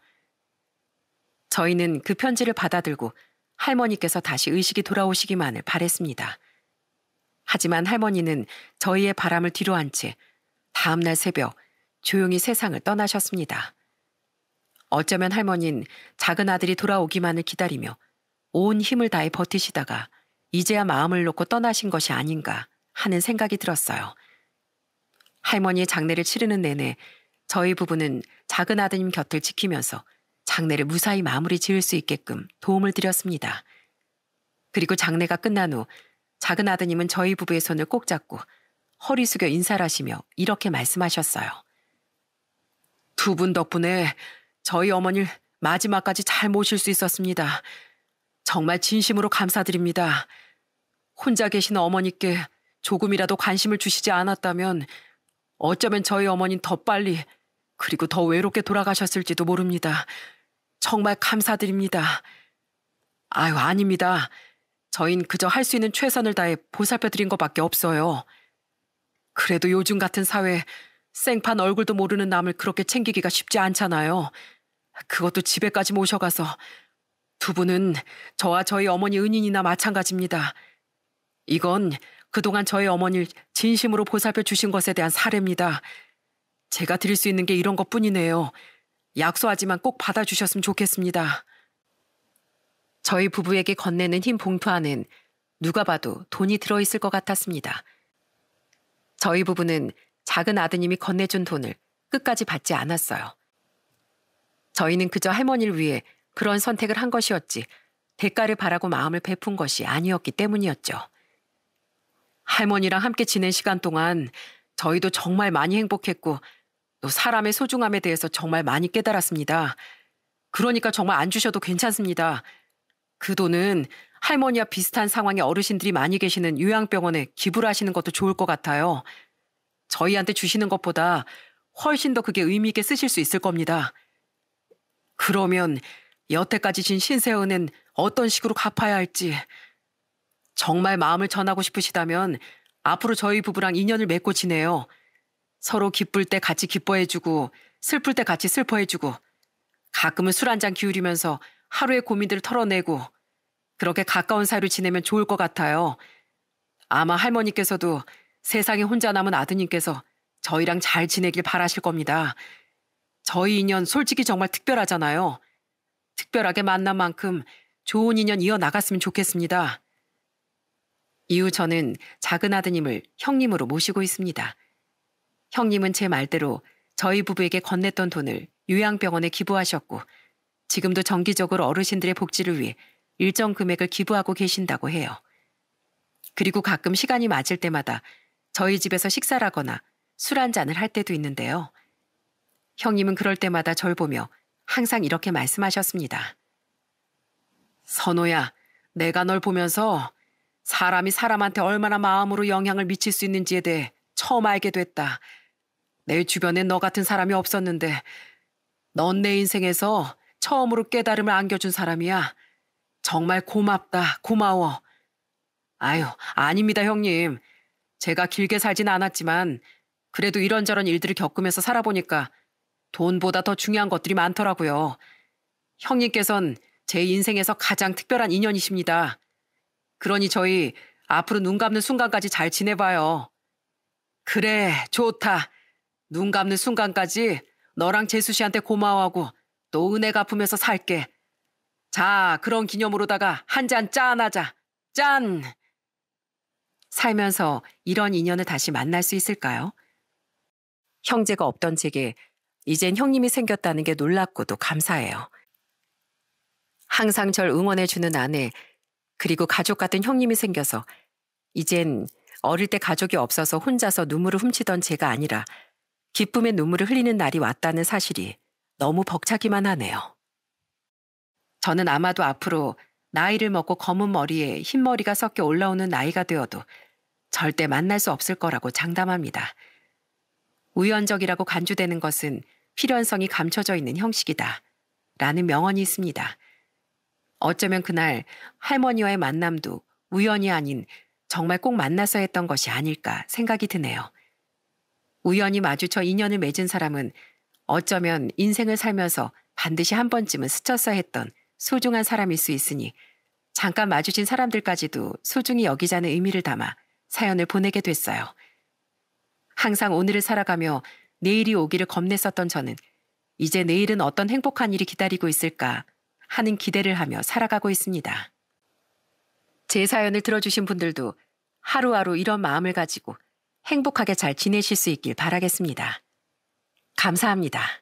저희는 그 편지를 받아들고 할머니께서 다시 의식이 돌아오시기만을 바랬습니다. 하지만 할머니는 저희의 바람을 뒤로한 채 다음날 새벽 조용히 세상을 떠나셨습니다. 어쩌면 할머니는 작은 아들이 돌아오기만을 기다리며 온 힘을 다해 버티시다가 이제야 마음을 놓고 떠나신 것이 아닌가 하는 생각이 들었어요. 할머니의 장례를 치르는 내내 저희 부부는 작은 아드님 곁을 지키면서 장례를 무사히 마무리 지을 수 있게끔 도움을 드렸습니다. 그리고 장례가 끝난 후 작은 아드님은 저희 부부의 손을 꼭 잡고 허리 숙여 인사를 하시며 이렇게 말씀하셨어요. 두 분 덕분에 저희 어머니를 마지막까지 잘 모실 수 있었습니다. 정말 진심으로 감사드립니다. 혼자 계신 어머니께 조금이라도 관심을 주시지 않았다면 어쩌면 저희 어머니는 더 빨리 그리고 더 외롭게 돌아가셨을지도 모릅니다. 정말 감사드립니다. 아유, 아닙니다. 저희는 그저 할 수 있는 최선을 다해 보살펴 드린 것밖에 없어요. 그래도 요즘 같은 사회에 생판 얼굴도 모르는 남을 그렇게 챙기기가 쉽지 않잖아요. 그것도 집에까지 모셔가서 두 분은 저와 저희 어머니 은인이나 마찬가지입니다. 이건 그동안 저희 어머니를 진심으로 보살펴 주신 것에 대한 사례입니다. 제가 드릴 수 있는 게 이런 것 뿐이네요. 약소하지만 꼭 받아주셨으면 좋겠습니다. 저희 부부에게 건네는 흰 봉투 안엔 누가 봐도 돈이 들어있을 것 같았습니다. 저희 부부는 작은 아드님이 건네준 돈을 끝까지 받지 않았어요. 저희는 그저 할머니를 위해 그런 선택을 한 것이었지 대가를 바라고 마음을 베푼 것이 아니었기 때문이었죠. 할머니랑 함께 지낸 시간 동안 저희도 정말 많이 행복했고 또 사람의 소중함에 대해서 정말 많이 깨달았습니다. 그러니까 정말 안 주셔도 괜찮습니다. 그 돈은 할머니와 비슷한 상황의 어르신들이 많이 계시는 요양병원에 기부를 하시는 것도 좋을 것 같아요. 저희한테 주시는 것보다 훨씬 더 그게 의미있게 쓰실 수 있을 겁니다. 그러면 여태까지 진 신세은은 어떤 식으로 갚아야 할지 정말 마음을 전하고 싶으시다면 앞으로 저희 부부랑 인연을 맺고 지내요. 서로 기쁠 때 같이 기뻐해주고 슬플 때 같이 슬퍼해주고 가끔은 술 한 잔 기울이면서 하루의 고민들을 털어내고 그렇게 가까운 사이로 지내면 좋을 것 같아요. 아마 할머니께서도 세상에 혼자 남은 아드님께서 저희랑 잘 지내길 바라실 겁니다. 저희 인연 솔직히 정말 특별하잖아요. 특별하게 만난 만큼 좋은 인연 이어나갔으면 좋겠습니다. 이후 저는 작은 아드님을 형님으로 모시고 있습니다. 형님은 제 말대로 저희 부부에게 건넸던 돈을 요양병원에 기부하셨고 지금도 정기적으로 어르신들의 복지를 위해 일정 금액을 기부하고 계신다고 해요. 그리고 가끔 시간이 맞을 때마다 저희 집에서 식사를 하거나 술 한잔을 할 때도 있는데요. 형님은 그럴 때마다 절 보며 항상 이렇게 말씀하셨습니다. 선호야, 내가 널 보면서 사람이 사람한테 얼마나 마음으로 영향을 미칠 수 있는지에 대해 처음 알게 됐다. 내 주변에 너 같은 사람이 없었는데, 넌 내 인생에서 처음으로 깨달음을 안겨준 사람이야. 정말 고맙다, 고마워. 아유, 아닙니다, 형님. 제가 길게 살진 않았지만 그래도 이런저런 일들을 겪으면서 살아보니까 돈보다 더 중요한 것들이 많더라고요. 형님께선 제 인생에서 가장 특별한 인연이십니다. 그러니 저희 앞으로 눈 감는 순간까지 잘 지내봐요. 그래, 좋다. 눈 감는 순간까지 너랑 재수 씨한테 고마워하고 또 은혜 갚으면서 살게. 자, 그런 기념으로다가 한 잔 짠하자. 짠! 살면서 이런 인연을 다시 만날 수 있을까요? 형제가 없던 제게 이젠 형님이 생겼다는 게 놀랍고도 감사해요. 항상 절 응원해주는 아내, 그리고 가족 같은 형님이 생겨서 이젠 어릴 때 가족이 없어서 혼자서 눈물을 훔치던 제가 아니라 기쁨의 눈물을 흘리는 날이 왔다는 사실이 너무 벅차기만 하네요. 저는 아마도 앞으로 나이를 먹고 검은 머리에 흰머리가 섞여 올라오는 나이가 되어도 절대 만날 수 없을 거라고 장담합니다. 우연적이라고 간주되는 것은 필연성이 감춰져 있는 형식이다. 라는 명언이 있습니다. 어쩌면 그날 할머니와의 만남도 우연이 아닌 정말 꼭 만나서 했던 것이 아닐까 생각이 드네요. 우연히 마주쳐 인연을 맺은 사람은 어쩌면 인생을 살면서 반드시 한 번쯤은 스쳐서 했던 소중한 사람일 수 있으니 잠깐 마주친 사람들까지도 소중히 여기자는 의미를 담아 사연을 보내게 됐어요. 항상 오늘을 살아가며 내일이 오기를 겁냈었던 저는 이제 내일은 어떤 행복한 일이 기다리고 있을까 하는 기대를 하며 살아가고 있습니다. 제 사연을 들어주신 분들도 하루하루 이런 마음을 가지고 행복하게 잘 지내실 수 있길 바라겠습니다. 감사합니다.